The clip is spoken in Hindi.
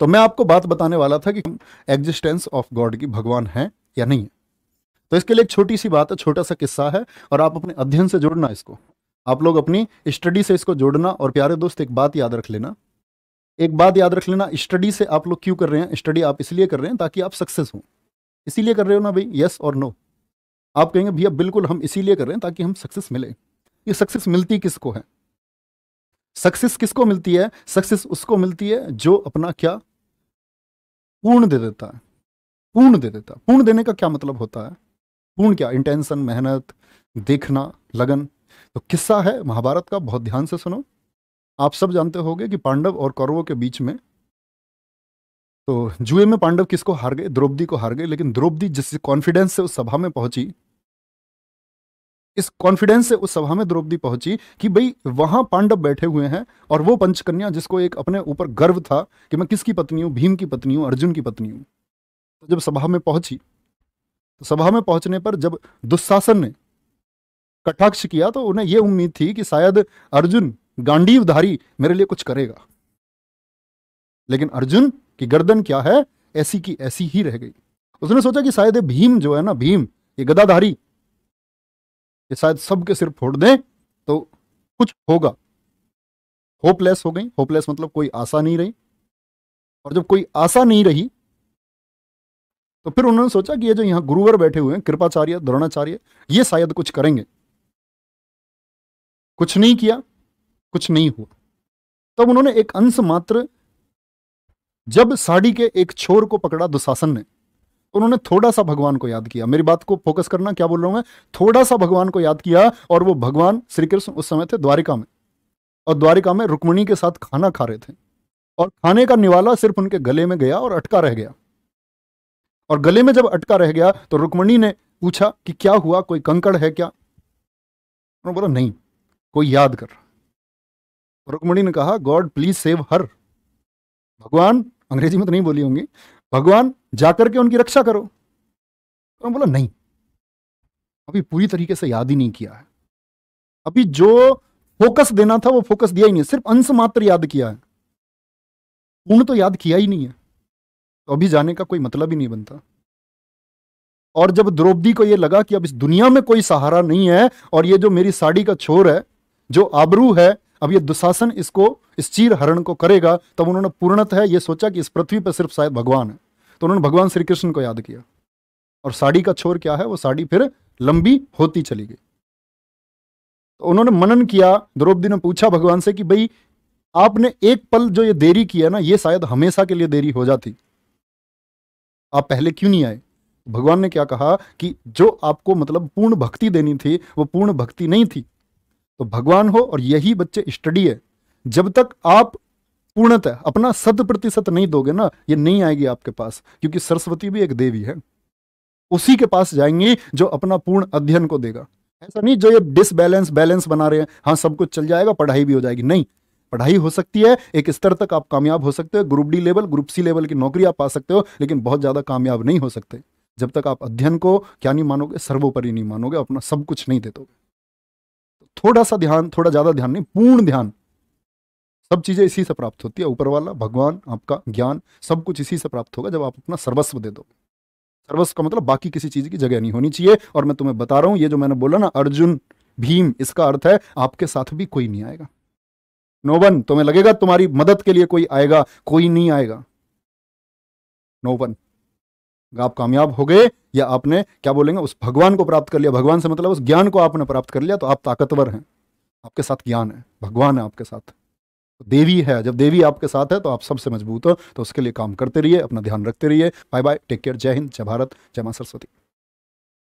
तो मैं आपको बात बताने वाला था कि एग्जिस्टेंस ऑफ गॉड की भगवान है या नहीं है तो इसके लिए एक छोटी सी बात है छोटा सा किस्सा है और आप अपने अध्ययन से जोड़ना इसको आप लोग अपनी स्टडी से इसको जोड़ना और प्यारे दोस्त एक बात याद रख लेना एक बात याद रख लेना स्टडी से आप लोग क्यों कर रहे हैं स्टडी आप इसलिए कर रहे हैं ताकि आप सक्सेस हों इसीलिए कर रहे हो ना भाई यस और नो आप कहेंगे भैया बिल्कुल हम इसीलिए कर रहे हैं ताकि हम सक्सेस मिले ये सक्सेस मिलती किसको है सक्सेस किसको मिलती है सक्सेस उसको मिलती है जो अपना क्या पूर्ण दे देता है पूर्ण दे देता है पूर्ण देने का क्या मतलब होता है पूर्ण क्या इंटेंशन मेहनत देखना लगन तो किस्सा है महाभारत का बहुत ध्यान से सुनो आप सब जानते होंगे कि पांडव और कौरवों के बीच में तो जुए में पांडव किसको हार गए द्रौपदी को हार गए लेकिन द्रौपदी जिस कॉन्फिडेंस से उस सभा में पहुंची इस कॉन्फिडेंस से उस सभा में द्रौपदी पहुंची कि भाई वहां पांडव बैठे हुए हैं और वो पंचकन्या जिसको एक अपने ऊपर गर्व था कि मैं किसकी पत्नी हूं भीम की पत्नी हूं अर्जुन की पत्नी हूं तो जब सभा में पहुंची तो सभा में पहुंचने पर जब दुस्शासन ने कटाक्ष किया तो उन्हें यह उम्मीद थी कि शायद अर्जुन गांडीवधारी मेरे लिए कुछ करेगा लेकिन अर्जुन की गर्दन क्या है ऐसी की ऐसी ही रह गई उसने सोचा कि शायद भीम जो है ना भीम ये गदाधारी ये शायद सबके सिर फोड़ दें तो कुछ होगा होपलेस हो गई होपलेस मतलब कोई आशा नहीं रही और जब कोई आशा नहीं रही तो फिर उन्होंने सोचा कि ये जो यहां गुरुवर बैठे हुए हैं कृपाचार्य द्रोणाचार्य ये शायद कुछ करेंगे कुछ नहीं किया कुछ नहीं हुआ तब तो उन्होंने एक अंश मात्र जब साड़ी के एक छोर को पकड़ा दुशासन ने उन्होंने थोड़ा सा भगवान को याद किया मेरी बात को फोकस करना क्या बोल रहा हूँ मैं थोड़ा सा भगवान को याद किया और वो भगवान श्री कृष्ण उस समय थे द्वारिका में और द्वारिका में रुक्मणी के साथ खाना खा रहे थे और खाने का निवाला सिर्फ उनके गले में गया और अटका रह गया और गले में जब अटका रह गया तो रुक्मणी ने पूछा कि क्या हुआ कोई कंकड़ है क्या उन्होंने बोला नहीं कोई याद कर रुक्मणी ने कहा गॉड प्लीज सेव हर भगवान अंग्रेजी में तो नहीं बोली होंगी भगवान जाकर के उनकी रक्षा करो तो हम बोला नहीं अभी पूरी तरीके से याद ही नहीं किया है अभी जो फोकस देना था वो फोकस दिया ही नहीं सिर्फ अंश मात्र याद किया है पूर्ण तो याद किया ही नहीं है तो अभी जाने का कोई मतलब ही नहीं बनता और जब द्रौपदी को यह लगा कि अब इस दुनिया में कोई सहारा नहीं है और ये जो मेरी साड़ी का छोर है जो आबरू है अब ये दुशासन इसको इस चीर हरण को करेगा तब उन्होंने पूर्णतः ये सोचा कि इस पृथ्वी पर सिर्फ शायद भगवान है तो उन्होंने भगवान श्री कृष्ण को याद किया और साड़ी का छोर क्या है वो साड़ी फिर लंबी होती चली गई तो उन्होंने मनन किया द्रौपदी ने पूछा भगवान से कि भाई आपने एक पल जो ये देरी किया ना ये शायद हमेशा के लिए देरी हो जाती आप पहले क्यों नहीं आए भगवान ने क्या कहा कि जो आपको मतलब पूर्ण भक्ति देनी थी वो पूर्ण भक्ति नहीं थी तो भगवान हो और यही बच्चे स्टडी है जब तक आप पूर्णतः अपना शत प्रतिशत नहीं दोगे ना ये नहीं आएगी आपके पास क्योंकि सरस्वती भी एक देवी है उसी के पास जाएंगी जो अपना पूर्ण अध्ययन को देगा ऐसा नहीं जो ये डिसबैलेंस बैलेंस बना रहे हैं हाँ सब कुछ चल जाएगा पढ़ाई भी हो जाएगी नहीं पढ़ाई हो सकती है एक स्तर तक आप कामयाब हो सकते हो group D level group C level की नौकरी आप पा सकते हो लेकिन बहुत ज़्यादा कामयाब नहीं हो सकते जब तक आप अध्ययन को क्या नहीं मानोगे सर्वोपरि नहीं मानोगे अपना सब कुछ नहीं दे दोगे थोड़ा सा ध्यान थोड़ा ज्यादा ध्यान नहीं पूर्ण ध्यान सब चीजें इसी से प्राप्त होती है ऊपर वाला भगवान आपका ज्ञान सब कुछ इसी से प्राप्त होगा जब आप अपना सर्वस्व दे दोगे सर्वस्व का मतलब बाकी किसी चीज की जगह नहीं होनी चाहिए और मैं तुम्हें बता रहा हूं ये जो मैंने बोला ना अर्जुन भीम इसका अर्थ है आपके साथ भी कोई नहीं आएगा नोवन तुम्हें लगेगा तुम्हारी मदद के लिए कोई आएगा कोई नहीं आएगा नोवन no आप कामयाब हो गए या आपने क्या बोलेंगे उस भगवान को प्राप्त कर लिया भगवान से मतलब उस ज्ञान को आपने प्राप्त कर लिया तो आप ताकतवर हैं आपके साथ ज्ञान है भगवान है आपके साथ तो देवी है जब देवी आपके साथ है तो आप सबसे मजबूत हो तो उसके लिए काम करते रहिए अपना ध्यान रखते रहिए बाय बाय टेक केयर जय हिंद जय भारत जय माँ सरस्वती